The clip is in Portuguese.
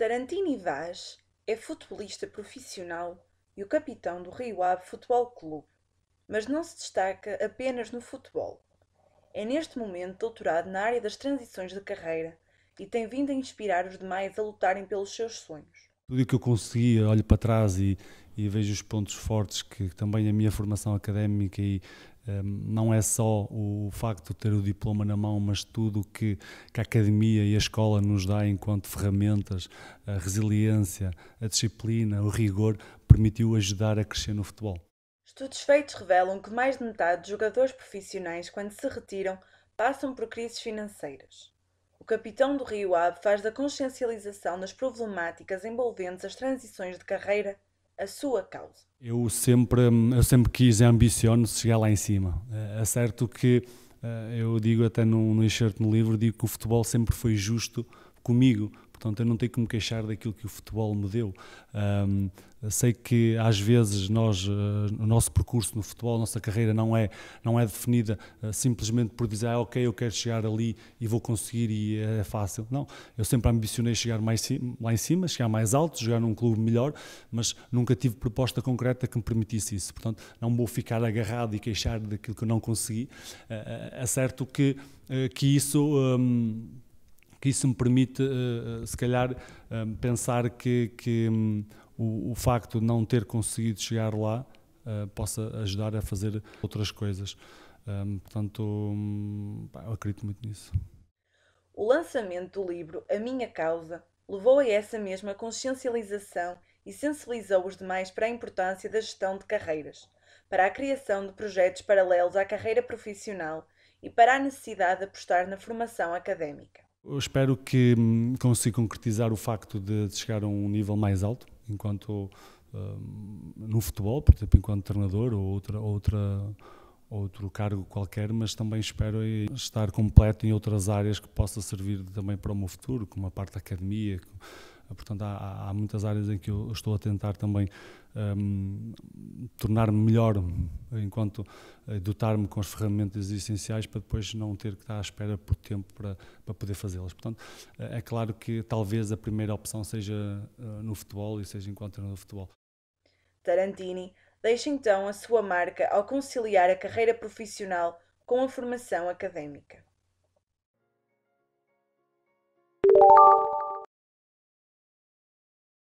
Tarantini Vaz é futebolista profissional e o capitão do Rio Ave Futebol Clube, mas não se destaca apenas no futebol. É neste momento doutorado na área das transições de carreira e tem vindo a inspirar os demais a lutarem pelos seus sonhos tudo o que eu consegui, olho para trás e, e vejo os pontos fortes que também a minha formação académica e um, ehm, não é só o facto de ter o diploma na mão, mas tudo o que, que, a academia e a escola nos dá enquanto ferramentas, a resiliência, a disciplina, o rigor, permitiu ajudar a crescer no futebol. Estudos feitos revelam que mais de metade dos jogadores profissionais, quando se retiram, passam por crises financeiras capitão do Rio Ave faz da consciencialização das problemáticas envolventes as transições de carreira a sua causa. Eu sempre, eu sempre quis e ambiciono chegar lá em cima. É, é certo que é, eu digo até num, enxerto excerto no livro, digo que o futebol sempre foi justo comigo, Portanto, eu não tenho que me queixar daquilo que o futebol me deu. Um, sei que às vezes nós, uh, o nosso percurso no futebol, a nossa carreira não é, não é definida uh, simplesmente por dizer, ah, ok, eu quero chegar ali e vou conseguir e é, é fácil. Não, eu sempre ambicionei chegar mais lá em cima, chegar mais alto, jogar num clube melhor, mas nunca tive proposta concreta que me permitisse isso. Portanto, não vou ficar agarrado e queixar daquilo que eu não consegui. Uh, é certo que, que isso. Um, que isso me permite, eh, eh, se calhar, eh, pensar que, que hum, o, o, facto de não ter conseguido chegar lá possa ajudar a fazer outras coisas. Hum, portanto, hum, eu acredito muito nisso. O lançamento do livro A Minha Causa levou a essa mesma consciencialização e sensibilizou os demais para a importância da gestão de carreiras, para a criação de projetos paralelos à carreira profissional e para a necessidade de apostar na formação académica. Eu espero que hum, consiga concretizar o facto de, chegar a um nível mais alto, enquanto um, no futebol, por exemplo, enquanto treinador ou outra, outra, outro cargo qualquer, mas também espero estar completo em outras áreas que possa servir também para o meu futuro, como a parte da academia. Portanto, há, há muitas áreas em que eu estou a tentar também um, tornar-me melhor enquanto eh, dotar-me com as ferramentas essenciais para depois não ter que estar à espera por tempo para, para poder fazê-las. Portanto, eh, é claro que talvez a primeira opção seja eh, no futebol e seja enquanto no futebol. Tarantini deixa então a sua marca ao conciliar a carreira profissional com a formação académica.